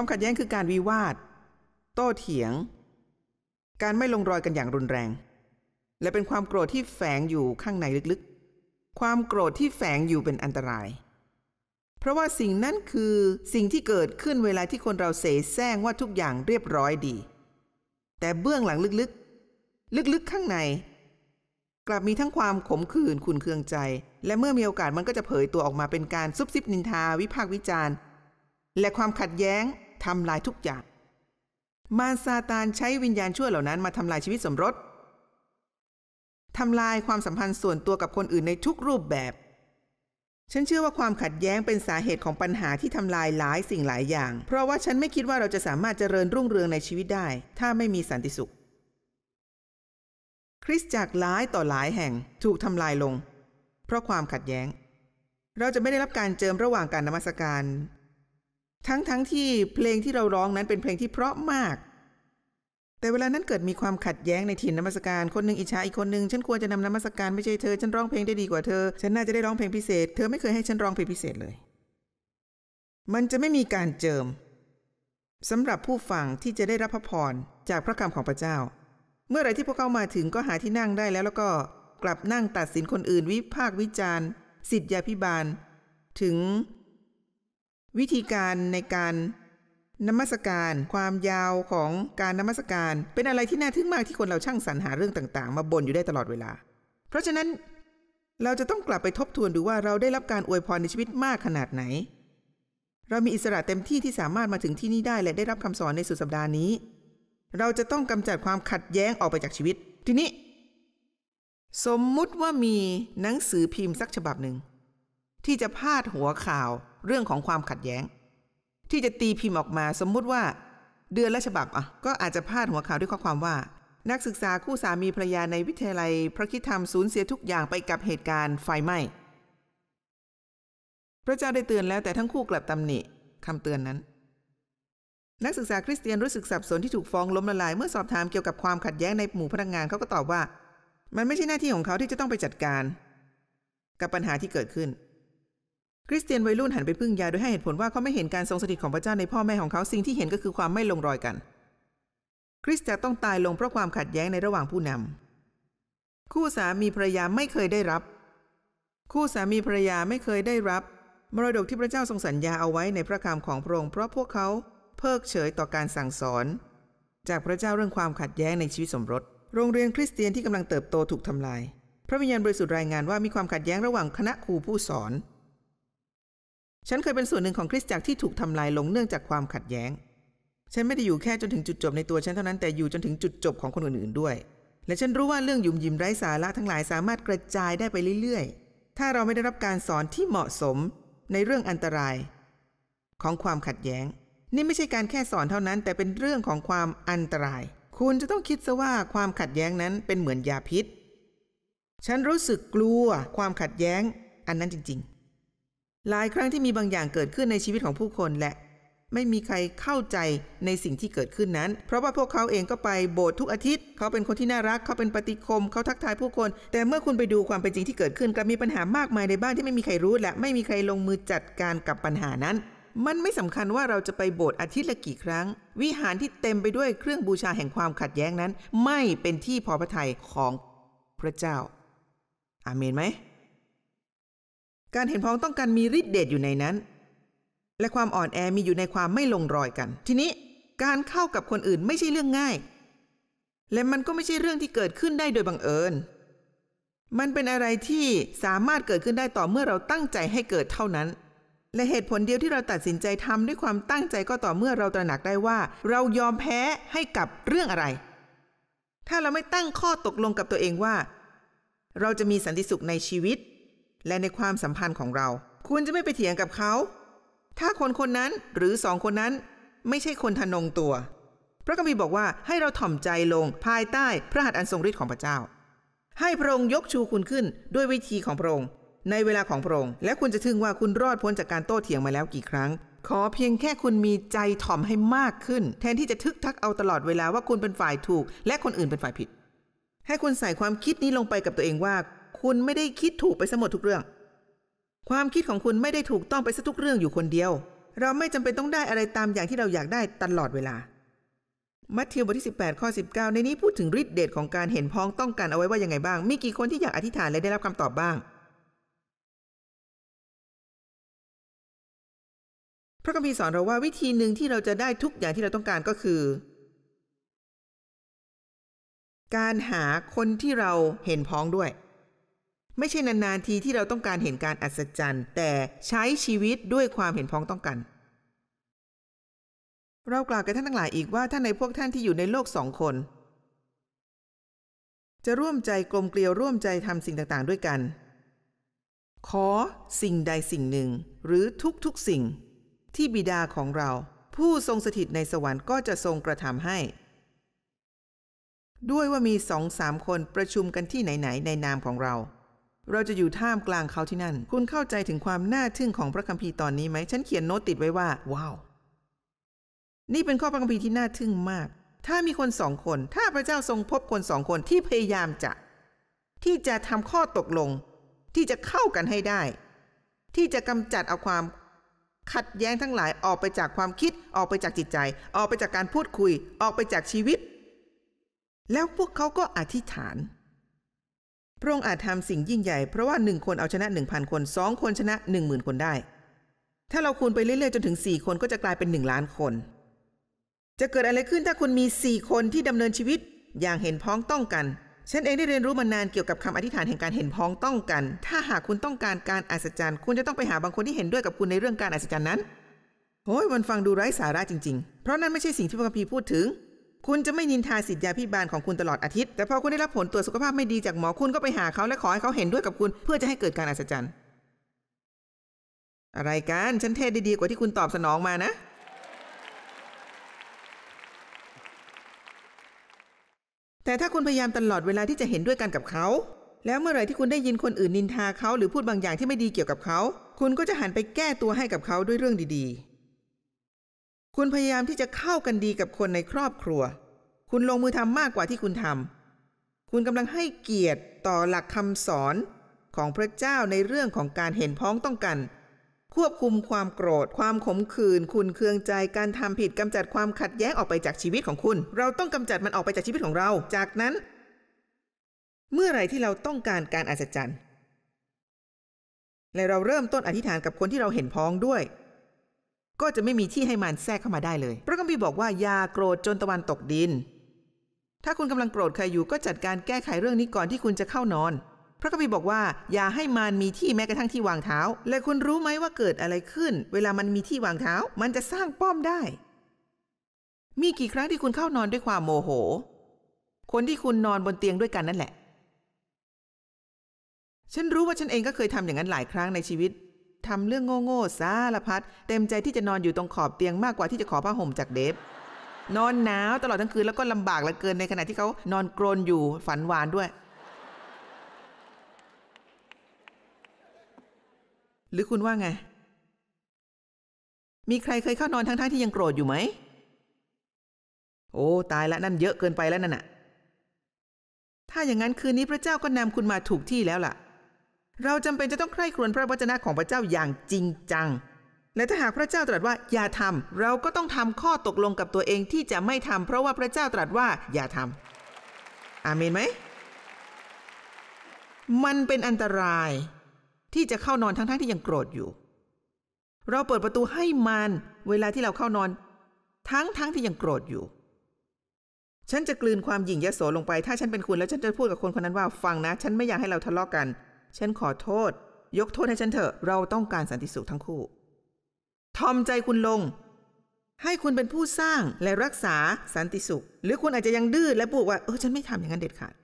ความขัดแย้งคือการวิวาท โต้เถียง การไม่ลงรอยกันอย่างรุนแรง และเป็นความโกรธที่แฝงอยู่ข้างในลึกๆความโกรธที่แฝงอยู่เป็นอันตราย เพราะว่าสิ่งนั้นคือสิ่งที่เกิดขึ้นเวลาที่คนเราเสแสร้งว่าทุกอย่างเรียบร้อยดี แต่เบื้องหลังลึกๆลึกๆข้างใน กลับมีทั้งความขมขื่นขุนเคืองใจ และเมื่อมีโอกาสมันก็จะเผยตัวออกมาเป็นการซุบซิบนินทาวิพากษ์วิจารณ์ และความขัดแย้งทำลายทุกอย่าง มารซาตานใช้วิญญาณชั่วเหล่านั้นมาทำลายชีวิตสมรสทำลายความสัมพันธ์ส่วนตัวกับคนอื่นในทุกรูปแบบ ฉันเชื่อว่าความขัดแย้งเป็นสาเหตุของปัญหาที่ทำลายหลายสิ่งหลายอย่าง เพราะว่าฉันไม่คิดว่าเราจะสามารถเจริญรุ่งเรืองในชีวิตได้ ถ้าไม่มีสันติสุข คริสตจักรหลายต่อหลายแห่งถูกทำลายลง เพราะความขัดแย้ง เราจะไม่ได้รับการเจิมระหว่างการนมัสการทั้งทั้งที่เพลงที่เราร้องนั้นเป็นเพลงที่เพราะมาก แต่เวลานั้นเกิดมีความขัดแย้งในถิ่นนมัสการ คนหนึ่งอิจฉาอีกคนหนึ่งฉันควรจะนำนมัสการไม่ใช่เธอฉันร้องเพลงได้ดีกว่าเธอ ฉันน่าจะได้ร้องเพลงพิเศษ เธอไม่เคยให้ฉันร้องเพลงพิเศษเลย มันจะไม่มีการเจิมสำหรับผู้ฟังที่จะได้รับพระพรจากพระคำของพระเจ้า เมื่อไรที่พวกเขามาถึงก็หาที่นั่งได้แล้ว แล้วก็กลับนั่งตัดสินคนอื่น วิพากษ์วิจารณ์สิทธยาพิบาล ถึงวิธีการในการนมัสการ ความยาวของการนมัสการเป็นอะไรที่น่าทึ่งมากที่คนเราช่างสรรหาเรื่องต่าง ๆ มาบ่นอยู่ได้ตลอดเวลา เพราะฉะนั้น เราจะต้องกลับไปทบทวนดูว่าเราได้รับการอวยพรในชีวิตมากขนาดไหน เรามีอิสระเต็มที่ที่สามารถมาถึงที่นี่ได้และได้รับคำสอนในสุดสัปดาห์นี้ เราจะต้องกำจัดความขัดแย้งออกไปจากชีวิต ทีนี้ สมมุติว่ามีหนังสือพิมพ์สักฉบับหนึ่งที่จะพาดหัวข่าวเรื่องของความขัดแย้ง ที่จะตีพิมพ์ออกมาสมมุติว่า เดือนละฉบับอ่ะก็อาจจะพาดหัวข่าวด้วยข้อความว่า นักศึกษาคู่สามีภรรยาในวิทยาลัยพระคิดธรรมสูญเสียทุกอย่างไปกับเหตุการณ์ไฟไหม้พระเจ้าได้เตือนแล้วแต่ทั้งคู่กลับตำหนิคำเตือนนั้น นักศึกษาคริสเตียนรู้สึกสับสนที่ถูกฟ้องล้มละลายเมื่อสอบถามเกี่ยวกับความขัดแย้งในหมู่พนักงานเขาก็ตอบว่า มันไม่ใช่หน้าที่ของเขาที่จะต้องไปจัดการ กับปัญหาที่เกิดขึ้นคริสเตียนวัยรุ่นหันไปพึ่งยาโดยให้เหตุผลว่าเขาไม่เห็นการทรงสถิตของพระเจ้าในพ่อแม่ของเขาสิ่งที่เห็นก็คือความไม่ลงรอยกัน คริสจะต้องตายลงเพราะความขัดแย้งในระหว่างผู้นำคู่สามีภรรยาไม่เคยได้รับ คู่สามีภรรยาไม่เคยได้รับ มรดกที่พระเจ้าทรงสัญญาเอาไว้ในพระคำของพระองค์เพราะพวกเขาเพิกเฉยต่อการสั่งสอน จากพระเจ้าเรื่องความขัดแย้งในชีวิตสมรสโรงเรียนคริสเตียนที่กำลังเติบโตถูกทำลาย พระวิญญาณบริสุทธิ์รายงานว่ามีความขัดแย้งระหว่างคณะครูผู้สอนฉันเคยเป็นส่วนหนึ่งของคริสตจักรที่ถูกทำลายลงเนื่องจากความขัดแย้ง ฉันไม่ได้อยู่แค่จนถึงจุดจบ ในตัวฉันเท่านั้นแต่อยู่จนถึงจุดจบของคนอื่นๆด้วย และฉันรู้ว่าเรื่องยุ่มยิ้มไร้สาระทั้งหลายสามารถกระจายได้ไปเรื่อย ๆ ถ้าเราไม่ได้รับการสอนที่เหมาะสมในเรื่องอันตราย ของความขัดแย้ง นี่ไม่ใช่การแค่สอนเท่านั้น แต่เป็นเรื่องของความอันตราย คุณจะต้องคิดซะว่าความขัดแย้งนั้นเป็นเหมือนยาพิษ ฉันรู้สึกกลัวความขัดแย้ง อันนั้นจริง ๆหลายครั้งที่มีบางอย่างเกิดขึ้นในชีวิตของผู้คน และไม่มีใครเข้าใจในสิ่งที่เกิดขึ้นนั้น เพราะว่าพวกเขาเองก็ไปโบสถ์ทุกอาทิตย์ เขาเป็นคนที่น่ารัก เขาเป็นปฏิคม เขาทักทายผู้คน แต่เมื่อคุณไปดูความเป็นจริงที่เกิดขึ้นกลับมีปัญหามากมายในบ้านที่ไม่มีใครรู้ และไม่มีใครลงมือจัดการกับปัญหานั้น มันไม่สำคัญว่าเราจะไปโบสถ์อาทิตย์ละกี่ครั้ง วิหารที่เต็มไปด้วยเครื่องบูชาแห่งความขัดแย้งนั้น ไม่เป็นที่พอพระทัยของพระเจ้า อาเมนไหมการเห็นพ้องต้องการมีฤทธิเดชอยู่ในนั้น และความอ่อนแอมีอยู่ในความไม่ลงรอยกัน ทีนี้การเข้ากับคนอื่นไม่ใช่เรื่องง่าย และมันก็ไม่ใช่เรื่องที่เกิดขึ้นได้โดยบังเอิญ มันเป็นอะไรที่สามารถเกิดขึ้นได้ต่อเมื่อเราตั้งใจให้เกิดเท่านั้น และเหตุผลเดียวที่เราตัดสินใจทำด้วยความตั้งใจก็ต่อเมื่อเราตระหนักได้ว่า เรายอมแพ้ให้กับเรื่องอะไร ถ้าเราไม่ตั้งข้อตกลงกับตัวเองว่า เราจะมีสันติสุขในชีวิตและในความสัมพันธ์ของเรา คุณจะไม่ไปเถียงกับเขา ถ้าคนคนนั้นหรือสองคนนั้น ไม่ใช่คนทนงตัว พระกมีบอกว่าให้เราถ่อมใจลง ภายใต้พระหัตถ์อันทรงฤทธิ์ของพระเจ้า ให้พระองค์ยกชูคุณขึ้น ด้วยวิธีของพระองค์ในเวลาของพระองค์และคุณจะทึ่งว่าคุณรอดพ้นจากการโต้เถียงมาแล้วกี่ครั้ง ขอเพียงแค่คุณมีใจถ่อมให้มากขึ้น แทนที่จะทึกทักเอาตลอดเวลาว่าคุณเป็นฝ่ายถูก และคนอื่นเป็นฝ่ายผิด ให้คุณใส่ความคิดนี้ลงไปกับตัวเองว่าคุณไม่ได้คิดถูกไปสมดทุกเรื่อง ความคิดของคุณไม่ได้ถูกต้องไปซะทุกเรื่องอยู่คนเดียว เราไม่จำเป็นต้องได้อะไรตามอย่างที่เราอยากได้ตลอดเวลา มัทธิวบทที่18ข้อ19 ในนี้พูดถึงฤทธิเดชของการเห็นพ้องต้องการเอาไว้ว่ายังไงบ้าง มีกี่คนที่อยากอธิษฐานและได้รับคำตอบบ้าง พระคัมภีร์สอนเราว่าวิธีหนึ่งที่เราจะได้ทุกอย่างที่เราต้องการก็คือ การหาคนที่เราเห็นพ้องด้วยไม่ใช่นานๆทีที่เราต้องการเห็นการอัศจรรย์ แต่ใช้ชีวิตด้วยความเห็นพ้องต้องกัน เรากล่าวกับท่านทั้งหลายอีกว่าท่านในพวกท่านที่อยู่ในโลกสองคน จะร่วมใจกลมเกลียวร่วมใจทำสิ่งต่างๆด้วยกัน ขอสิ่งใดสิ่งหนึ่ง หรือทุกๆสิ่ง ที่บิดาของเรา ผู้ทรงสถิตในสวรรค์ก็จะทรงกระทำให้ ด้วยว่ามีสองสามคนประชุมกันที่ไหนๆ ในนามของเราเราจะอยู่ท่ามกลางเขาที่นั่น คุณเข้าใจถึงความน่าทึ่งของพระคัมภีร์ตอนนี้ไหม ฉันเขียนโน้ตติดไว้ว่า ว้าว นี่เป็นข้อพระคัมภีร์ที่น่าทึ่งมาก ถ้ามีคนสองคน ถ้าพระเจ้าทรงพบคนสองคนที่พยายามจะ ที่จะทำข้อตกลง ที่จะเข้ากันให้ได้ ที่จะกำจัดเอาความขัดแย้งทั้งหลายออกไปจากความคิด ออกไปจากจิตใจ ออกไปจากการพูดคุย ออกไปจากชีวิต แล้วพวกเขาก็อธิษฐานพระองค์อาจทำสิ่งยิ่งใหญ่ เพราะว่า 1 คนเอาชนะ 1,000 คน 2 คนชนะ 10,000 คนได้ ถ้าเราคูณไปเรื่อย ๆ จนถึง 4 คนก็จะกลายเป็น 1 ล้านคน จะเกิดอะไรขึ้นถ้าคุณมี 4 คนที่ดำเนินชีวิต อย่างเห็นพ้องต้องกัน ฉันเองได้เรียนรู้มานานเกี่ยวกับคำอธิษฐานแห่งการเห็นพ้องต้องกัน ถ้าหากคุณต้องการการอัศจรรย์ คุณจะต้องไปหาบางคนที่เห็นด้วยกับคุณในเรื่องการอัศจรรย์นั้นโอ้ยมันฟังดูไร้สาระจริงๆ เพราะนั่นไม่ใช่สิ่งที่พระคัมภีร์พูดถึงคุณจะไม่นินทาสิทธิยาพิบาล ของคุณตลอดอาทิตย์แต่พอคุณได้รับผลตรวจสุขภาพไม่ดีจากหมอคุณก็ไปหาเขาและขอให้เขาเห็นด้วยกับคุณเพื่อจะให้เกิดการอัศจรรย์ อะไรกัน ฉันเทศดีๆ กว่าที่คุณตอบสนองมานะ แต่ถ้าคุณพยายามตลอดเวลาที่จะเห็นด้วยกันกับเขา แล้วเมื่อไหร่ที่คุณได้ยินคนอื่นนินทาเขาหรือพูดบางอย่างที่ไม่ดีเกี่ยวกับเขา คุณก็จะหันไปแก้ตัวให้กับเขาด้วยเรื่องดี ๆคุณพยายามที่จะเข้ากันดีกับคนในครอบครัว คุณลงมือทำมากกว่าที่คุณทำ คุณกำลังให้เกียรติต่อหลักคำสอนของพระเจ้าในเรื่องของการเห็นพ้องต้องกัน ควบคุมความโกรธ ความขมขื่น คุณเคืองใจการทำผิดกำจัดความขัดแย้งออกไปจากชีวิตของคุณ เราต้องกำจัดมันออกไปจากชีวิตของเรา จากนั้นเมื่อไรที่เราต้องการการอัศจรรย์และเราเริ่มต้นอธิษฐานกับคนที่เราเห็นพ้องด้วยก็จะไม่มีที่ให้มันแทรกเข้ามาได้เลย พระคัมภีร์บอกว่ายาโกรธจนตะวันตกดิน ถ้าคุณกำลังโกรธใครอยู่ก็จัดการแก้ไขเรื่องนี้ก่อนที่คุณจะเข้านอน พระคัมภีร์บอกว่าอย่าให้มันมีที่แม้กระทั่งที่วางเท้า และคุณรู้ไหมว่าเกิดอะไรขึ้น เวลามันมีที่วางเท้ามันจะสร้างป้อมได้ มีกี่ครั้งที่คุณเข้านอนด้วยความโมโห คนที่คุณนอนบนเตียงด้วยกันนั่นแหละ ฉันรู้ว่าฉันเองก็เคยทำอย่างนั้นหลายครั้งในชีวิตทำเรื่องโง่ๆสารพัด เต็มใจที่จะนอนอยู่ตรงขอบเตียงมากกว่าที่จะขอผ้าห่มจากเดฟ นอนหนาวตลอดทั้งคืนแล้วก็ลำบากเหลือเกินในขณะที่เขานอนกรนอยู่ฝันหวานด้วย หรือคุณว่าไง มีใครเคยเข้านอนทั้งๆทที่ยังโกรธอยู่ไหม โอ้ตายละนั่นเยอะเกินไปแล้วนั่นน่ะ ถ้าอย่างนั้นคืนนี้พระเจ้าก็นำคุณมาถูกที่แล้วล่ะเราจำเป็นจะต้องใคร่ครวญพระวจนะของพระเจ้าอย่างจริงจัง และถ้าหากพระเจ้าตรัสว่าอย่าทำเราก็ต้องทำข้อตกลงกับตัวเองที่จะไม่ทำ เพราะว่าพระเจ้าตรัสว่าอย่าทำอามนไหม มันเป็นอันตราย ที่จะเข้านอนทั้งๆทที่ยังโกรธอยู่ เราเปิดประตูให้มัน เวลาที่เราเข้านอน ทั้งๆทที่ยังโกรธอยู่ ฉันจะกลืนความหยิ่งยโสลงไป ถ้าฉันเป็นคุณแล้วฉันจะพูดกับคนคนนั้นว่าฟังนะ ฉันไม่อยากให้เราทะเลาะกกันฉันขอโทษ ยกโทษให้ฉันเถอะเราต้องการสันติสุขทั้งคู่ ทอมใจคุณลง ให้คุณเป็นผู้สร้างและรักษาสันติสุข หรือคุณอาจจะยังดื้อและบอกว่าเออฉันไม่ทำอย่างนั้นเด็ดขาด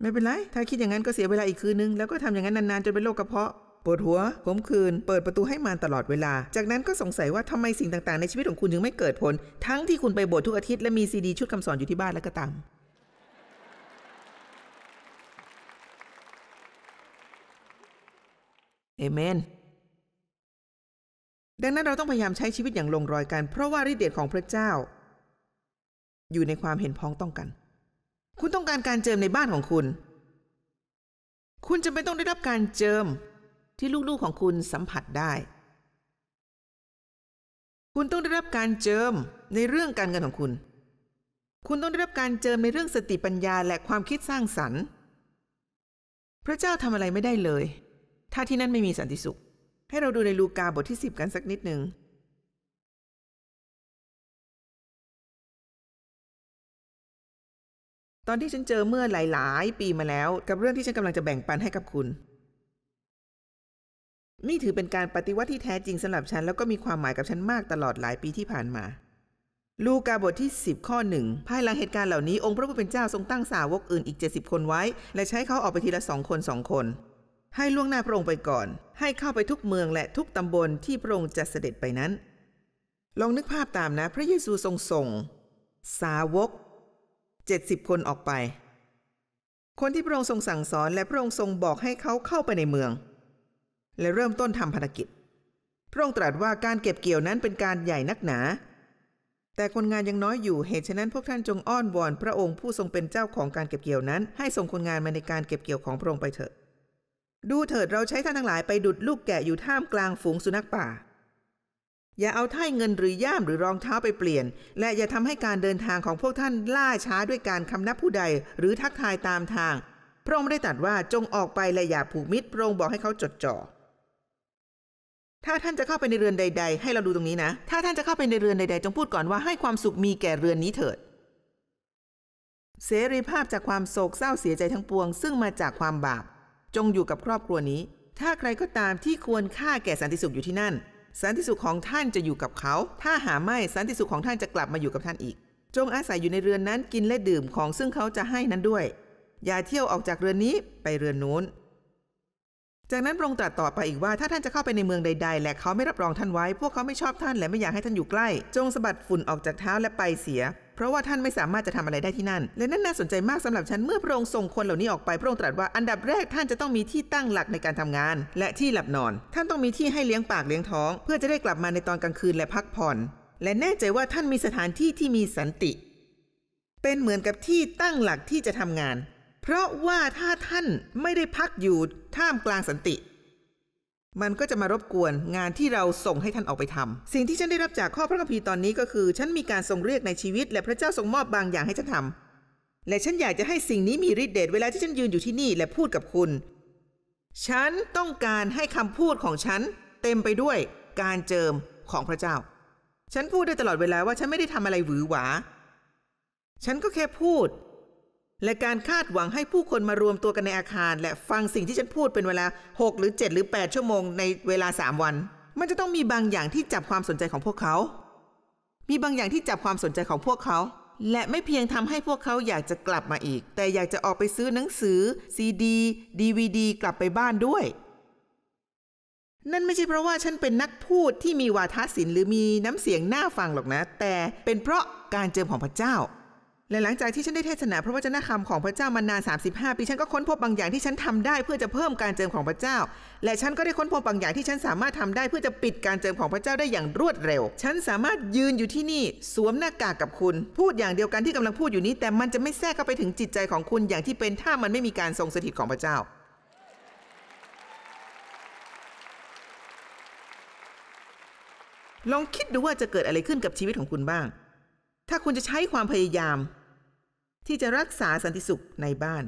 ไม่เป็นไรถ้าคิดอย่างนั้นก็เสียเวลาอีกคืนนึงแล้วก็ทำอย่างนั้นนานๆจนเป็นโรคกระเพาะปวดหัวผมคืน เปิดประตูให้มันตลอดเวลา จากนั้นก็สงสัยว่าทำไมสิ่งต่างๆ ในชีวิตของคุณถึงไม่เกิดผลทั้งที่คุณไปโบสถ์ทุกอาทิตย์ และมีซีดี ชุดคำสอนอยู่ที่บ้านแล้วก็ตามเอเมนดังนั้นเราต้องพยายามใช้ชีวิตอย่างลงรอยกันเพราะว่าฤทธิเดชของพระเจ้า อยู่ในความเห็นพ้องต้องกัน คุณต้องการการเจิมในบ้านของคุณ คุณจำเป็นต้องได้รับการเจิมที่ลูกๆของคุณสัมผัสได้ คุณต้องได้รับการเจิมในเรื่องการเงินของคุณ คุณต้องได้รับการเจิมในเรื่องสติปัญญาและความคิดสร้างสรรค์ พระเจ้าทำอะไรไม่ได้เลยถ้าที่นั่นไม่มีสันติสุข ให้เราดูในลูกาบทที่ 10 กันสักนิดหนึ่ง ตอนที่ฉันเจอเมื่อหลายๆ ปีมาแล้วกับเรื่องที่ฉันกำลังจะแบ่งปันให้กับคุณ นี่ถือเป็นการปฏิวัติที่แท้จริงสำหรับฉันแล้วก็มีความหมายกับฉันมากตลอดหลายปีที่ผ่านมา ลูกาบทที่ 10 ข้อหนึ่งภายหลังเหตุการณ์เหล่านี้ องค์พระผู้เป็นเจ้าทรงตั้งสาวกอื่นอีก70คนไว้ และใช้เขาออกไปทีละสองคนสองคนให้ล่วงหน้าพระองค์ไปก่อน ให้เข้าไปทุกเมืองและทุกตำบลที่พระองค์จะเสด็จไปนั้น ลองนึกภาพตามนะ พระเยซูทรงส่ง สาวก 70 คนออกไป คนที่พระองค์ทรงสั่งสอนและพระองค์ทรงบอกให้เขาเข้าไปในเมือง และเริ่มต้นทำภารกิจ พระองค์ตรัสว่าการเก็บเกี่ยวนั้นเป็นการใหญ่นักหนา แต่คนงานยังน้อยอยู่ เหตุฉะนั้นพวกท่านจงอ้อนวอน พระองค์ผู้ทรงเป็นเจ้าของการเก็บเกี่ยวนั้น ให้ส่งคนงานมาในการเก็บเกี่ยวของพระองค์ไปเถอะดูเถิดเราใช้ท่านทั้งหลายไปดุดลูกแกะอยู่ท่ามกลางฝูงสุนัขป่า อย่าเอาท่ายเงินหรือย่ามหรือรองเท้าไปเปลี่ยน และอย่าทำให้การเดินทางของพวกท่านล่าช้าด้วยการคำนับผู้ใดหรือทักทายตามทาง พระองค์ได้ตรัสว่าจงออกไปและอย่าผูกมิตรพระองค์บอกให้เขาจดจ่อถ้าท่านจะเข้าไปในเรือนใด ๆ ให้เราดูตรงนี้นะ ถ้าท่านจะเข้าไปในเรือนใดๆ จงพูดก่อนว่าให้ความสุขมีแก่เรือนนี้เถิด เสรีภาพจากความโศกเศร้าเสียใจทั้งปวง ซึ่งมาจากความบาปจงอยู่กับครอบครัวนี้ ถ้าใครก็ตามที่ควรฆ่าแก่สันติสุขอยู่ที่นั่นสันติสุขของท่านจะอยู่กับเขา ถ้าหาไม่สันติสุขของท่านจะกลับมาอยู่กับท่านอีก จงอาศัยอยู่ในเรือนนั้นกินและดื่มของซึ่งเขาจะให้นั้นด้วย อย่าเที่ยวออกจากเรือนนี้ไปเรือนนู้น จากนั้นพระองค์ตรัสต่อไปอีกว่าถ้าท่านจะเข้าไปในเมืองใดๆ และเขาไม่รับรองท่านไว้ พวกเขาไม่ชอบท่านและไม่อยากให้ท่านอยู่ใกล้ จงสะบัดฝุ่นออกจากเท้าและไปเสียเพราะว่าท่านไม่สามารถจะทำอะไรได้ที่นั่น และนั่นน่าสนใจมากสำหรับฉันเมื่อพระองค์ส่งคนเหล่านี้ออกไปพระองค์ตรัสว่า อันดับแรกท่านจะต้องมีที่ตั้งหลักในการทำงาน และที่หลับนอน ท่านต้องมีที่ให้เลี้ยงปากเลี้ยงท้องเพื่อจะได้กลับมาในตอนกลางคืนและพักผ่อนและแน่ใจว่าท่านมีสถานที่ที่มีสันติ เป็นเหมือนกับที่ตั้งหลักที่จะทำงาน เพราะว่าถ้าท่านไม่ได้พักอยู่ท่ามกลางสันติมันก็จะมารบกวนงานที่เราส่งให้ท่านออกไปทำ สิ่งที่ฉันได้รับจากข้อพระคัมภีร์ตอนนี้ก็คือฉันมีการทรงเรียกในชีวิต และพระเจ้าทรงมอบบางอย่างให้ฉันทำ และฉันอยากจะให้สิ่งนี้มีฤทธิ์เดชเวลาที่ฉันยืนอยู่ที่นี่และพูดกับคุณ ฉันต้องการให้คำพูดของฉัน เต็มไปด้วยการเจิมของพระเจ้า ฉันพูดได้ตลอดเวลาว่าฉันไม่ได้ทำอะไรหวือหวา ฉันก็แค่พูดและการคาดหวังให้ผู้คนมารวมตัวกันในอาคาร และฟังสิ่งที่ฉันพูดเป็นเวลา 6 หรือ 7 หรือ 8 ชั่วโมง ในเวลา 3 วัน มันจะต้องมีบางอย่างที่จับความสนใจของพวกเขา มีบางอย่างที่จับความสนใจของพวกเขา และไม่เพียงทำให้พวกเขาอยากจะกลับมาอีก แต่อยากจะออกไปซื้อหนังสือซีดีดีวีดีกลับไปบ้านด้วย นั่นไม่ใช่เพราะว่าฉันเป็นนักพูดที่มีวาทศิลป์หรือมีน้ำเสียงน่าฟังหรอกนะ แต่เป็นเพราะการเจิมของพระเจ้าและหลังจากที่ฉันได้เทศนาพระวจนะคำของพระเจ้ามานาน35ปีฉันก็ค้นพบบางอย่างที่ฉันทำได้เพื่อจะเพิ่มการเจิมของพระเจ้า และฉันก็ได้ค้นพบบางอย่างที่ฉันสามารถทำได้เพื่อจะปิดการเจิมของพระเจ้าได้อย่างรวดเร็ว ฉันสามารถยืนอยู่ที่นี่ สวมหน้ากากกับคุณพูดอย่างเดียวกันที่กำลังพูดอยู่นี้ แต่มันจะไม่แทรกเข้าไปถึงจิตใจของคุณ อย่างที่เป็นถ้ามันไม่มีการทรงสถิตของพระเจ้า ลองคิดดูว่าจะเกิดอะไรขึ้นกับชีวิตของคุณบ้างถ้าคุณจะใช้ความพยายาม ที่จะรักษาสันติสุขในบ้าน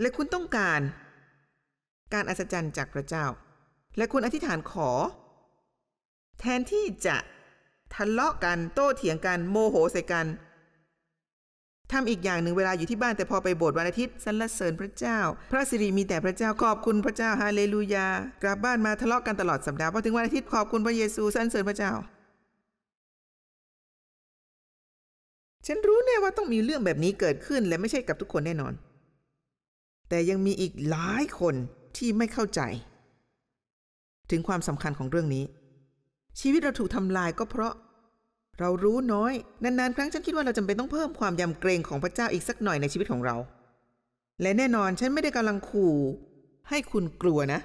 และคุณต้องการ การอัศจรรย์จากพระเจ้า และคุณอธิษฐานขอ แทนที่จะทะเลาะกันโต้เถียงกันโมโหใส่กันทำอีกอย่างหนึ่งเวลาอยู่ที่บ้านแต่พอไปโบสถ์วันอาทิตย์สรรเสริญพระเจ้า พระสิริมีแต่พระเจ้าขอบคุณพระเจ้า ฮาเลลูยากลับบ้านมาทะเลาะกันตลอดสัปดาห์พอถึงวันอาทิตย์ขอบคุณพระเยซูสรรเสริญพระเจ้าฉันรู้แน่ว่าต้องมีเรื่องแบบนี้เกิดขึ้นและไม่ใช่กับทุกคนแน่นอน แต่ยังมีอีกหลายคนที่ไม่เข้าใจ ถึงความสำคัญของเรื่องนี้ ชีวิตเราถูกทำลายก็เพราะ เรารู้น้อย นานๆ ครั้งฉันคิดว่าเราจำเป็นต้องเพิ่มความยำเกรงของพระเจ้าอีกสักหน่อยในชีวิตของเรา และแน่นอนฉันไม่ได้กำลังขู่ ให้คุณกลัวนะ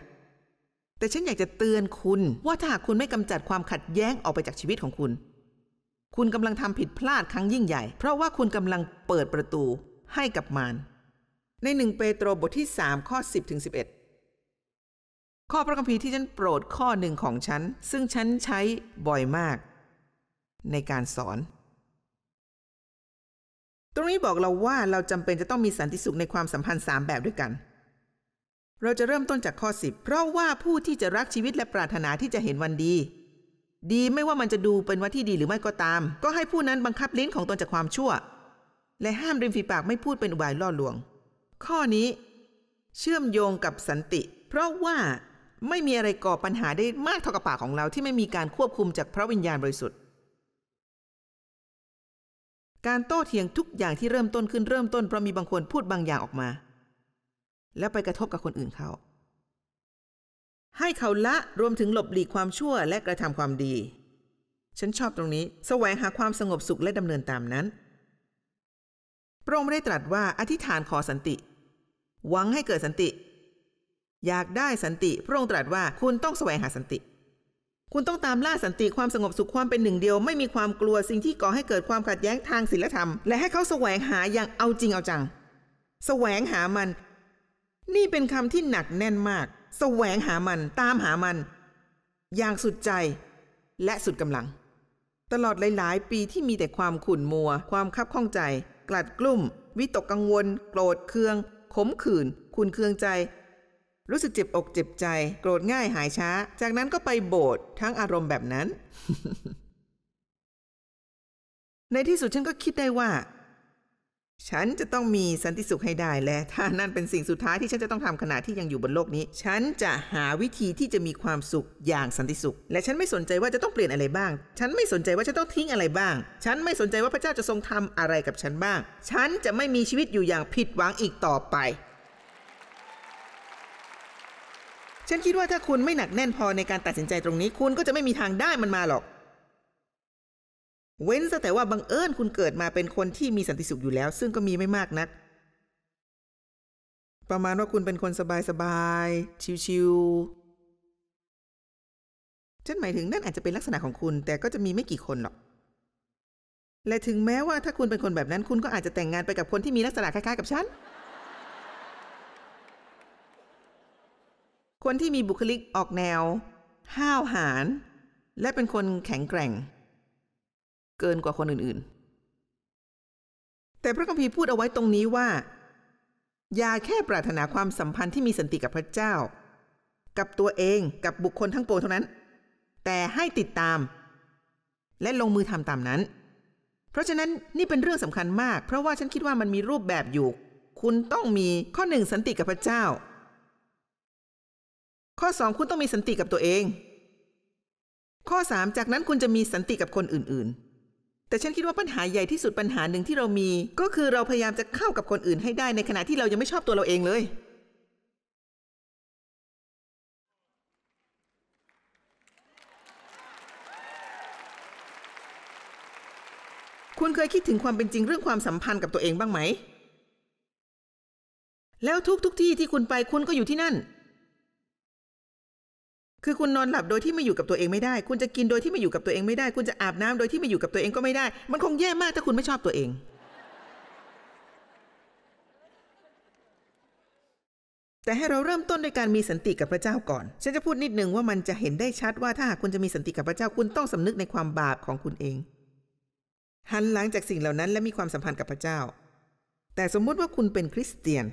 แต่ฉันอยากจะเตือนคุณ ว่าถ้าคุณไม่กำจัดความขัดแย้งออกไปจากชีวิตของคุณคุณกำลังทำผิดพลาดครั้งยิ่งใหญ่ เพราะว่าคุณกำลังเปิดประตูให้กับมารในหนึ่งเปโตรบทที่ 3 ข้อ 10ถึง11 ข้อพระคัมภีร์ที่ฉันโปรดข้อหนึ่งของฉัน ซึ่งฉันใช้บ่อยมาก ในการสอน ตรงนี้บอกเราว่าเราจำเป็นจะต้องมีสันติสุขในความสัมพันธ์ 3 แบบด้วยกัน เราจะเริ่มต้นจากข้อ 10 เพราะว่าผู้ที่จะรักชีวิตและปรารถนาที่จะเห็นวันดีดีไม่ว่ามันจะดูเป็นว่าที่ดีหรือไม่ก็ตาม ก็ให้ผู้นั้นบังคับลิ้นของตนจากความชั่ว และห้ามริมฝีปากไม่พูดเป็นอุบายล่อลวง ข้อนี้เชื่อมโยงกับสันติ เพราะว่าไม่มีอะไรก่อปัญหาได้มากเท่ากับปากของเราที่ไม่มีการควบคุมจากพระวิญญาณบริสุทธิ์ การโต้เถียงทุกอย่างที่เริ่มต้นขึ้นเริ่มต้นเพราะมีบางคนพูดบางอย่างออกมา แล้วไปกระทบกับคนอื่นเขาให้เขาละรวมถึงหลบหลีกความชั่วและกระทำความดี ฉันชอบตรงนี้สแสวงหาความสงบสุขและดำเนินตามนั้นพระองค์ไม่ได้ตรัสว่าอธิษฐานขอสันติ หวังให้เกิดสันติ อยากได้สันติ พระองค์ตรัสว่าคุณต้องสแสวงหาสันติ คุณต้องตามล่าสันติความสงบสุขความเป็นหนึ่งเดียว ไม่มีความกลัวสิ่งที่ก่อให้เกิดความขัดแย้งทางศีลธรรม และให้เขาแสวงหาอย่างเอาจริงเอาจังสแสวงหามัน นี่เป็นคำที่หนักแน่นมากแสวงหามันตามหามัน อย่างสุดใจ และสุดกำลัง ตลอดหลายๆปีที่มีแต่ความขุ่นมัว ความคับข้องใจ กลัดกลุ่ม วิตกกังวล โกรธเคือง ขมขื่นคุณเคืองใจ รู้สึกเจ็บอกเจ็บใจ โกรธง่ายหายช้า จากนั้นก็ไปโบสถ์ทั้งอารมณ์แบบนั้น ในที่สุดฉันก็คิดได้ว่าฉันจะต้องมีสันติสุขให้ได้และ ถ้านั่นเป็นสิ่งสุดท้ายที่ฉันจะต้องทำขณะที่ยังอยู่บนโลกนี้ ฉันจะหาวิธีที่จะมีความสุขอย่างสันติสุข และฉันไม่สนใจว่าจะต้องเปลี่ยนอะไรบ้าง ฉันไม่สนใจว่าจะต้องทิ้งอะไรบ้าง ฉันไม่สนใจว่าพระเจ้าจะทรงทำอะไรกับฉันบ้าง ฉันจะไม่มีชีวิตอยู่อย่างผิดหวังอีกต่อไป ฉันคิดว่าถ้าคุณไม่หนักแน่นพอในการตัดสินใจตรงนี้ คุณก็จะไม่มีทางได้มันมาหรอกเว้นแต่ว่าบังเอิญคุณเกิดมาเป็นคนที่มีสันติสุขอยู่แล้ว ซึ่งก็มีไม่มากนักประมาณว่าคุณเป็นคนสบายๆ ชิวๆฉันหมายถึงนั่นอาจจะเป็นลักษณะของคุณแต่ก็จะมีไม่กี่คนหรอก และถึงแม้ว่าถ้าคุณเป็นคนแบบนั้นคุณก็อาจจะแต่งงานไปกับคนที่มีลักษณะคล้ายๆ กับฉันคนที่มีบุคลิกออกแนว ห้าวหาญและเป็นคนแข็งแกร่งเกินกว่าคนอื่นๆ แต่พระคัมภีร์พูดเอาไว้ตรงนี้ว่า อย่าแค่ปรารถนาความสัมพันธ์ที่มีสันติกับพระเจ้า กับตัวเอง กับบุคคลทั้งปวงเท่านั้น แต่ให้ติดตาม และลงมือทำตามนั้น เพราะฉะนั้นนี่เป็นเรื่องสำคัญมาก เพราะว่าฉันคิดว่ามันมีรูปแบบอยู่ คุณต้องมีข้อหนึ่งสันติกับพระเจ้า ข้อสองคุณต้องมีสันติกับตัวเอง ข้อสามจากนั้นคุณจะมีสันติกับคนอื่นๆแต่ฉันคิดว่าปัญหาใหญ่ที่สุดปัญหาหนึ่งที่เรามี ก็คือเราพยายามจะเข้ากับคนอื่นให้ได้ในขณะที่เรายังไม่ชอบตัวเราเองเลยคุณเคยคิดถึงความเป็นจริงเรื่องความสัมพันธ์กับตัวเองบ้างไหม แล้วทุกทุกที่ที่คุณไป คุณก็อยู่ที่นั่นคือคุณนอนหลับโดยที่ไม่อยู่กับตัวเองไม่ได้ คุณจะกินโดยที่ไม่อยู่กับตัวเองไม่ได้ คุณจะอาบน้ำโดยที่ไม่อยู่กับตัวเองก็ไม่ได้ มันคงแย่มากถ้าคุณไม่ชอบตัวเอง แต่ให้เราเริ่มต้นด้วยการมีสันติกับพระเจ้าก่อน ฉันจะพูดนิดนึงว่ามันจะเห็นได้ชัดว่าถ้าหากคุณจะมีสันติกับพระเจ้าคุณต้องสำนึกในความบาปของคุณเองหันหลังจากสิ่งเหล่านั้น และมีความสัมพันธ์กับพระเจ้า แต่สมมุติว่าคุณเป็นคริสเตียน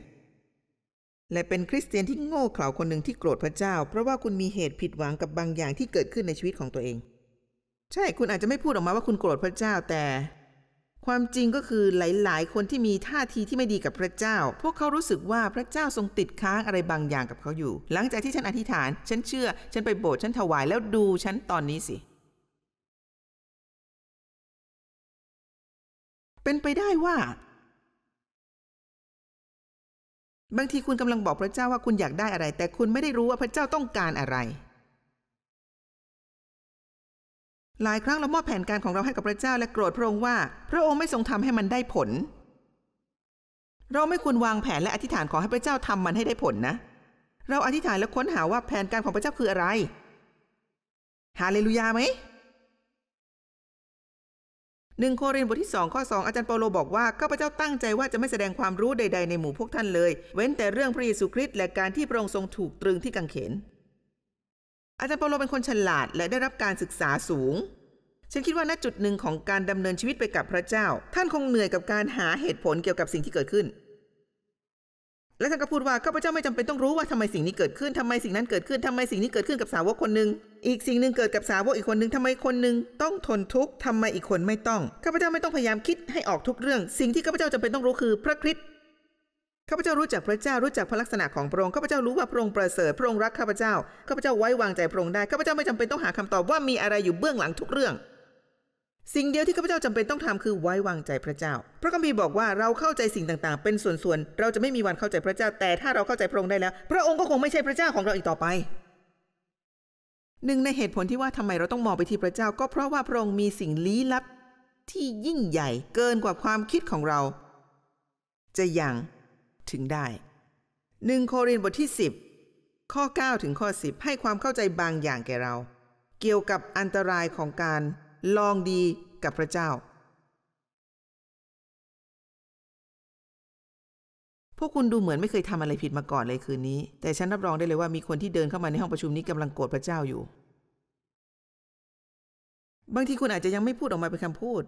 และเป็นคริสเตียนที่โง่เขลาคนหนึ่งที่โกรธพระเจ้า เพราะว่าคุณมีเหตุผิดหวังกับบางอย่างที่เกิดขึ้นในชีวิตของตัวเอง ใช่คุณอาจจะไม่พูดออกมาว่าคุณโกรธพระเจ้าแต่ ความจริงก็คือหลาย ๆ คนที่มีท่าทีที่ไม่ดีกับพระเจ้า พวกเขารู้สึกว่าพระเจ้าทรงติดค้างอะไรบางอย่างกับเขาอยู่ หลังจากที่ฉันอธิษฐานฉันเชื่อ ฉันไปโบสถ์ฉันถวายแล้วดูฉันตอนนี้สิ เป็นไปได้ว่าบางทีคุณกำลังบอกพระเจ้าว่าคุณอยากได้อะไร แต่คุณไม่ได้รู้ว่าพระเจ้าต้องการอะไร หลายครั้งเรามอบแผนการของเราให้กับพระเจ้าและโกรธพระองค์ว่า พระองค์ไม่ทรงทำให้มันได้ผล เราไม่ควรวางแผนและอธิษฐานขอให้พระเจ้าทำมันให้ได้ผลนะ เราอธิษฐานและค้นหาว่าแผนการของพระเจ้าคืออะไรฮาเลลูยาไหมหนึ่งโครินบทที่2ข้อ2อาจารย์เปาโลบอกว่าข้าพเจ้าตั้งใจว่าจะไม่แสดงความรู้ใดๆในหมู่พวกท่านเลย เว้นแต่เรื่องพระเยซูคริสต์และการที่พระองค์ทรงถูกตรึงที่กังเขน อาจารย์เปาโลเป็นคนฉลาดและได้รับการศึกษาสูง ฉันคิดว่าณจุดหนึ่งของการดำเนินชีวิตไปกับพระเจ้า ท่านคงเหนื่อยกับการหาเหตุผลเกี่ยวกับสิ่งที่เกิดขึ้นและท่านก็พูดว่า ข้าพเจ้าไม่จำเป็นต้องรู้ว่าทำไมสิ่งนี้เกิดขึ้นทำไมสิ่งนั้นเกิดขึ้น ทำไมสิ่งนี้เกิดขึ้นกับสาวกคนหนึ่งอีกสิ่งหนึ่งเกิดกับสาวกอีกคนหนึ่งทำไมคนหนึ่งต้องทนทุกข์ทำไมอีกคนไม่ต้องข้าพเจ้าไม่ต้องพยายามคิดให้ออกทุกเรื่อง สิ่งที่ข้าพเจ้าจำเป็นต้องรู้คือพระคริสต์ข้าพเจ้ารู้จักพระเจ้ารู้จักพระลักษณะของพระองค์ข้าพเจ้ารู้ว่าพระองค์ประเสริฐพระองค์รักข้าพเจ้าข้าพเจ้าไว้วางใจพระองค์ได้ข้าพเจ้าไม่จำเป็นต้องหาคำตอบว่ามีอะไรอยู่เบื้องหลังทุกเรื่องสิ่งเดียวที่ข้าพเจ้าจำเป็นต้องทำคือไว้วางใจพระเจ้าพระคัมภีร์บอกว่าเราเข้าใจสิ่งต่างๆ เป็นส่วน ๆ เราจะไม่มีวันเข้าใจพระเจ้า แต่ถ้าเราเข้าใจพระองค์ได้แล้ว พระองค์ก็คงไม่ใช่พระเจ้าของเราอีกต่อไป หนึ่งในเหตุผลที่ว่าทำไมเราต้องมองไปที่พระเจ้าก็เพราะว่าพระองค์มีสิ่งลี้ลับที่ยิ่งใหญ่เกินกว่าความคิดของเรา จะอย่างถึงได้หนึ่งโครินธ์บทที่ 10 ข้อ 9 ถึงข้อ 10 ให้ความเข้าใจบางอย่างแก่เรา เกี่ยวกับอันตรายของการลองดีกับพระเจ้า พวกคุณดูเหมือนไม่เคยทำอะไรผิดมาก่อนเลยคืนนี้ แต่ฉันรับรองได้เลยว่ามีคนที่เดินเข้ามาในห้องประชุมนี้กำลังโกรธพระเจ้าอยู่ บางที คุณอาจจะยังไม่พูดออกมาเป็นคำพูด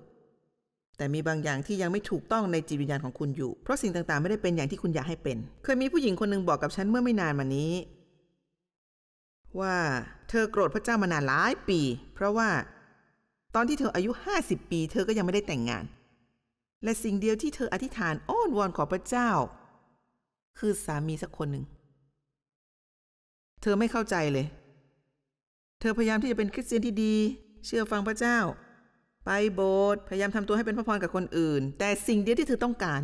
แต่มีบางอย่างที่ยังไม่ถูกต้องในจิตวิญญาณของคุณอยู่ เพราะสิ่งต่างๆไม่ได้เป็นอย่างที่คุณอยากให้เป็น เคยมีผู้หญิงคนหนึ่งบอกกับฉันเมื่อไม่นานมานี้ ว่า เธอโกรธพระเจ้ามานานหลายปี เพราะว่าตอนที่เธออายุ50ปีเธอก็ยังไม่ได้แต่งงาน และสิ่งเดียวที่เธออธิษฐานอ้อนวอนขอพระเจ้า คือสามีสักคนหนึ่งเธอไม่เข้าใจเลย เธอพยายามที่จะเป็นคริสเตียนที่ดี เชื่อฟังพระเจ้า ไปโบสถ์พยายามทำตัวให้เป็นพระพรกับคนอื่น แต่สิ่งเดียวที่เธอต้องการ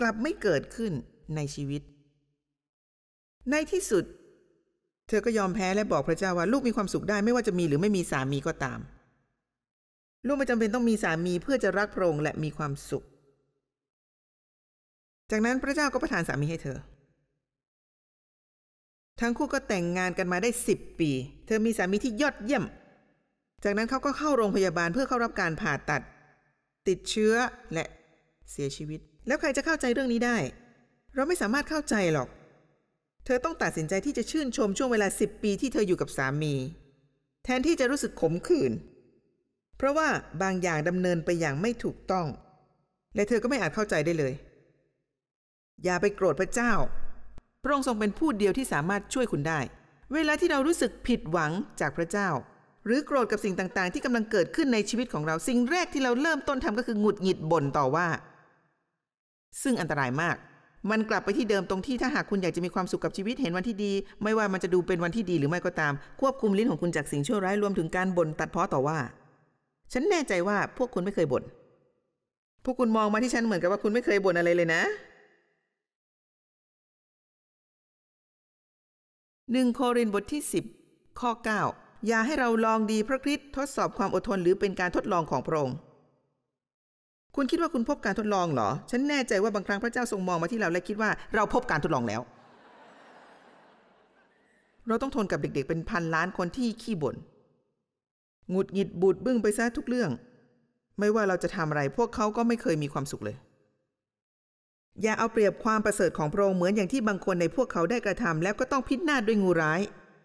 กลับไม่เกิดขึ้นในชีวิต ในที่สุดเธอก็ยอมแพ้และบอกพระเจ้าว่าลูกมีความสุขได้ไม่ว่าจะมีหรือไม่มีสามีก็ตาม ลูกไม่จำเป็นต้องมีสามีเพื่อจะรักพระองค์และมีความสุข จากนั้นพระเจ้าก็ประทานสามีให้เธอ ทั้งคู่ก็แต่งงานกันมาได้สิบปี เธอมีสามีที่ยอดเยี่ยม จากนั้นเขาก็เข้าโรงพยาบาลเพื่อเข้ารับการผ่าตัด ติดเชื้อและเสียชีวิต แล้วใครจะเข้าใจเรื่องนี้ได้ เราไม่สามารถเข้าใจหรอกเธอต้องตัดสินใจที่จะชื่นชมช่วงเวลา 10 ปีที่เธออยู่กับสามี แทนที่จะรู้สึกขมขื่นเพราะว่าบางอย่างดำเนินไปอย่างไม่ถูกต้อง และเธอก็ไม่อาจเข้าใจได้เลย อย่าไปโกรธพระเจ้าพระองค์ทรงเป็นผู้เดียวที่สามารถช่วยคุณได้ เวลาที่เรารู้สึกผิดหวังจากพระเจ้า หรือโกรธกับสิ่งต่าง ๆ ที่กำลังเกิดขึ้นในชีวิตของเราสิ่งแรกที่เราเริ่มต้นทำก็คือหงุดหงิดบ่นต่อว่า ซึ่งอันตรายมากมันกลับไปที่เดิมตรงที่ถ้าหากคุณอยากจะมีความสุขกับชีวิตเห็นวันที่ดี ไม่ว่ามันจะดูเป็นวันที่ดีหรือไม่ก็ตามควบคุมลิ้นของคุณจากสิ่งชั่วร้ายรวมถึงการบ่นตัดเพ้อต่อว่า ฉันแน่ใจว่าพวกคุณไม่เคยบน่นพวกคุณมองมาที่ฉันเหมือนกับว่าคุณไม่เคยบ่นอะไรเลยนะหนึ่งโครินบทที่ 10 ข้อ 9 อย่าให้เราลองดีพระคริสต์ทดสอบความอดทนหรือเป็นการทดลองของพระองค์คุณคิดว่าคุณพบการทดลองเหรอ ฉันแน่ใจว่าบางครั้งพระเจ้าทรงมองมาที่เราและคิดว่า เราพบการทดลองแล้ว เราต้องทนกับเด็กๆ เป็นพันล้านคนที่ขี้บน่นหงุดหงิดบูดบึ้งไปซะทุกเรื่อง ไม่ว่าเราจะทำอะไรพวกเขาก็ไม่เคยมีความสุขเลย อย่าเอาเปรียบความประเสริฐของพระองค์เหมือนอย่างที่บางคนในพวกเขาได้กระทำแล้วก็ต้องพิดหน้าด้วยงูร้าย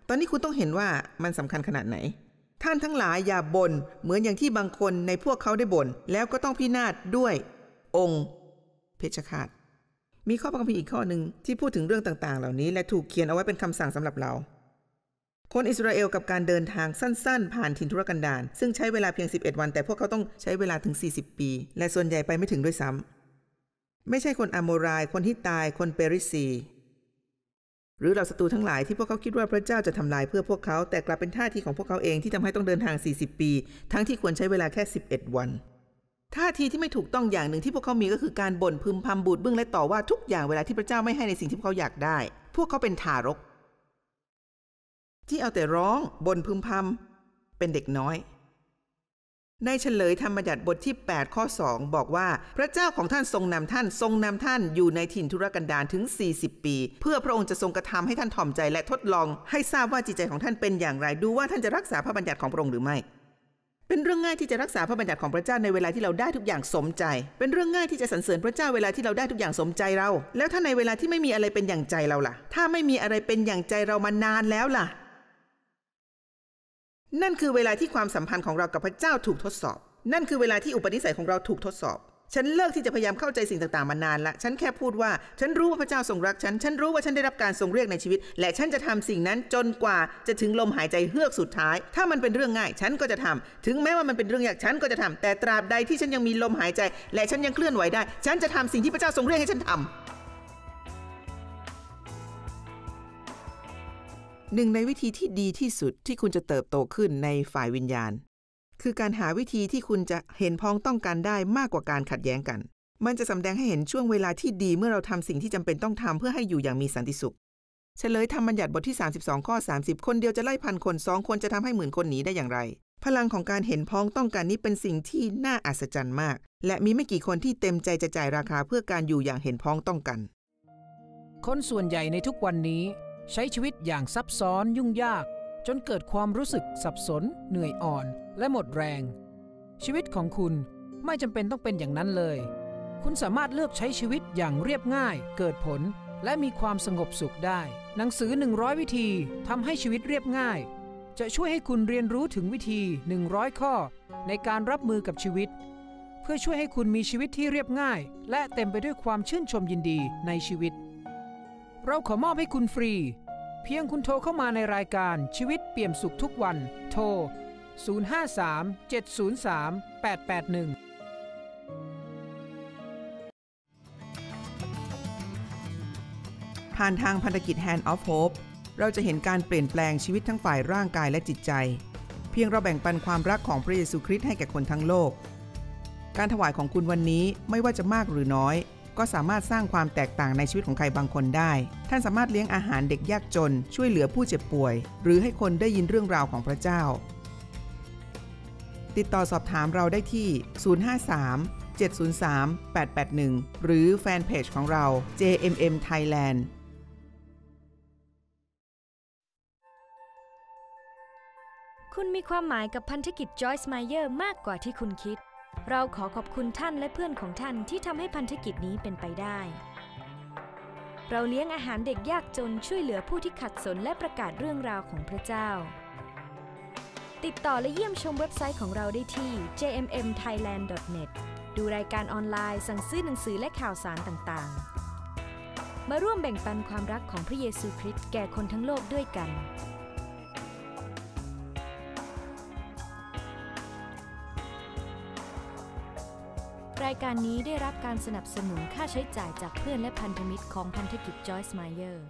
ตอนนี้คุณต้องเห็นว่ามันสำคัญขนาดไหนท่านทั้งหลายอย่าบน่นเหมือนอย่างที่บางคนในพวกเขาได้บน่นแล้วก็ต้องพินาศด้วยองค์เพชรขาด มีข้อบังคับอีกข้อหนึ่งที่พูดถึงเรื่องต่าง ๆ เหล่านี้ และถูกเขียนเอาไว้เป็นคำสั่งสำหรับเรา คนอิสราเอลกับการเดินทางสั้นๆ ผ่านถิ่นทุรกันดารซึ่งใช้เวลาเพียง 11 วัน แต่พวกเขาต้องใช้เวลาถึง 40 ปี และส่วนใหญ่ไปไม่ถึงด้วยซ้ำไม่ใช่คนอโมรายคนที่ตาย คนเปริซีหรือเหล่าศัตรูทั้งหลายที่พวกเขาคิดว่าพระเจ้าจะทำลายเพื่อพวกเขา แต่กลับเป็นท่าทีของพวกเขาเองที่ทำให้ต้องเดินทาง 40 ปี ทั้งที่ควรใช้เวลาแค่ 11 วัน ท่าทีที่ไม่ถูกต้องอย่างหนึ่งที่พวกเขามีก็คือการบ่นพึมพำบูดเบื้องและต่อว่าทุกอย่างเวลาที่พระเจ้าไม่ให้ในสิ่งที่พวกเขาอยากได้ พวกเขาเป็นทารก ที่เอาแต่ร้องบ่นพึมพำเป็นเด็กน้อยในเฉลยธรรมบัญญัติบทที่ 8 ข้อ 2 บอกว่าพระเจ้าของท่านทรงนำท่านทรงนำท่านอยู่ในถิ่นธุรกันดารถึง 40 ปี เพื่อพระองค์จะทรงกระทำให้ท่านถ่อมใจและทดลอง ให้ทราบว่าจิตใจของท่านเป็นอย่างไรดูว่าท่านจะรักษาพระบัญญัติของพระองค์หรือไม่เป็นเรื่องง่ายที่จะรักษาพระบัญญัติของพระเจ้าในเวลาที่เราได้ทุกอย่างสมใจ เป็นเรื่องง่ายที่จะสรรเสริญพระเจ้าเวลาที่เราได้ทุกอย่างสมใจเรา แล้วถ้าในเวลาที่ไม่มีอะไรเป็นอย่างใจเราล่ะ ถ้าไม่มีอะไรเป็นอย่างใจเรามานานแล้วล่ะนั่นคือเวลาที่ความสัมพันธ์ของเรากับพระเจ้าถูกทดสอบ นั่นคือเวลาที่อุปนิสัยของเราถูกทดสอบ ฉันเลิกที่จะพยายามเข้าใจสิ่งต่าง ๆ มานานละ ฉันแค่พูดว่า ฉันรู้ว่าพระเจ้าทรงรักฉัน ฉันรู้ว่าฉันได้รับการทรงเรียกในชีวิต และฉันจะทำสิ่งนั้นจนกว่า จะถึงลมหายใจเฮือกสุดท้าย ถ้ามันเป็นเรื่องง่าย ฉันก็จะทำ ถึงแม้ว่ามันเป็นเรื่องยากฉันก็จะทำ แต่ตราบใดที่ฉันยังมีลมหายใจ และฉันยังเคลื่อนไหวได้ ฉันจะทำสิ่งที่พระเจ้าทรงเรียกให้ฉันทำหนึ่งในวิธีที่ดีที่สุดที่คุณจะเติบโตขึ้นในฝ่ายวิญญาณ คือการหาวิธีที่คุณจะเห็นพ้องต้องกันได้มากกว่าการขัดแย้งกัน มันจะสำแดงให้เห็นช่วงเวลาที่ดีเมื่อเราทำสิ่งที่จำเป็นต้องทำเพื่อให้อยู่อย่างมีสันติสุข เฉลยธรรมบัญญัติบทที่ 32 ข้อ 30 คนเดียวจะไล่พันคนสองคนจะทำให้หมื่นคนหนีได้อย่างไร พลังของการเห็นพ้องต้องกันนี้เป็นสิ่งที่น่าอัศจรรย์มาก และมีไม่กี่คนที่เต็มใจจะจ่ายราคาเพื่อการอยู่อย่างเห็นพ้องต้องกันคนส่วนใหญ่ในทุกวันนี้ใช้ชีวิตอย่างซับซ้อนยุ่งยาก จนเกิดความรู้สึกสับสน เหนื่อยอ่อน และหมดแรง ชีวิตของคุณไม่จำเป็นต้องเป็นอย่างนั้นเลย คุณสามารถเลือกใช้ชีวิตอย่างเรียบง่าย เกิดผลและมีความสงบสุขได้ หนังสือ 100 วิธีทำให้ชีวิตเรียบง่าย จะช่วยให้คุณเรียนรู้ถึงวิธี 100 ข้อ ในการรับมือกับชีวิต เพื่อช่วยให้คุณมีชีวิตที่เรียบง่าย และเต็มไปด้วยความชื่นชมยินดีในชีวิต เราขอมอบให้คุณฟรีเพียงคุณโทรเข้ามาในรายการชีวิตเปี่ยมสุขทุกวันโทร 053 703 881 ผ่านทางพันธกิจ Hand of Hope เราจะเห็นการเปลี่ยนแปลงชีวิตทั้งฝ่ายร่างกายและจิตใจ เพียงเราแบ่งปันความรักของพระเยซูคริสต์ให้แก่คนทั้งโลก การถวายของคุณวันนี้ไม่ว่าจะมากหรือน้อยก็สามารถสร้างความแตกต่างในชีวิตของใครบางคนได้ ท่านสามารถเลี้ยงอาหารเด็กยากจน ช่วยเหลือผู้เจ็บป่วย หรือให้คนได้ยินเรื่องราวของพระเจ้า ติดต่อสอบถามเราได้ที่ 053 703 881 หรือแฟนเพจของเรา JMM Thailand คุณมีความหมายกับพันธกิจ Joyce Meyer มากกว่าที่คุณคิดเราขอขอบคุณท่านและเพื่อนของท่านที่ทำให้พันธกิจนี้เป็นไปได้ เราเลี้ยงอาหารเด็กยากจนช่วยเหลือผู้ที่ขัดสนและประกาศเรื่องราวของพระเจ้า ติดต่อและเยี่ยมชมเว็บไซต์ของเราได้ที่ jmmthailand.net ดูรายการออนไลน์ สั่งซื้อหนังสือและข่าวสารต่างๆ มาร่วมแบ่งปันความรักของพระเยซูคริสต์แก่คนทั้งโลกด้วยกันรายการนี้ได้รับการสนับสนุนค่าใช้จ่ายจากเพื่อนและพันธมิตรของพันธกิจจอยส์มาเยอร์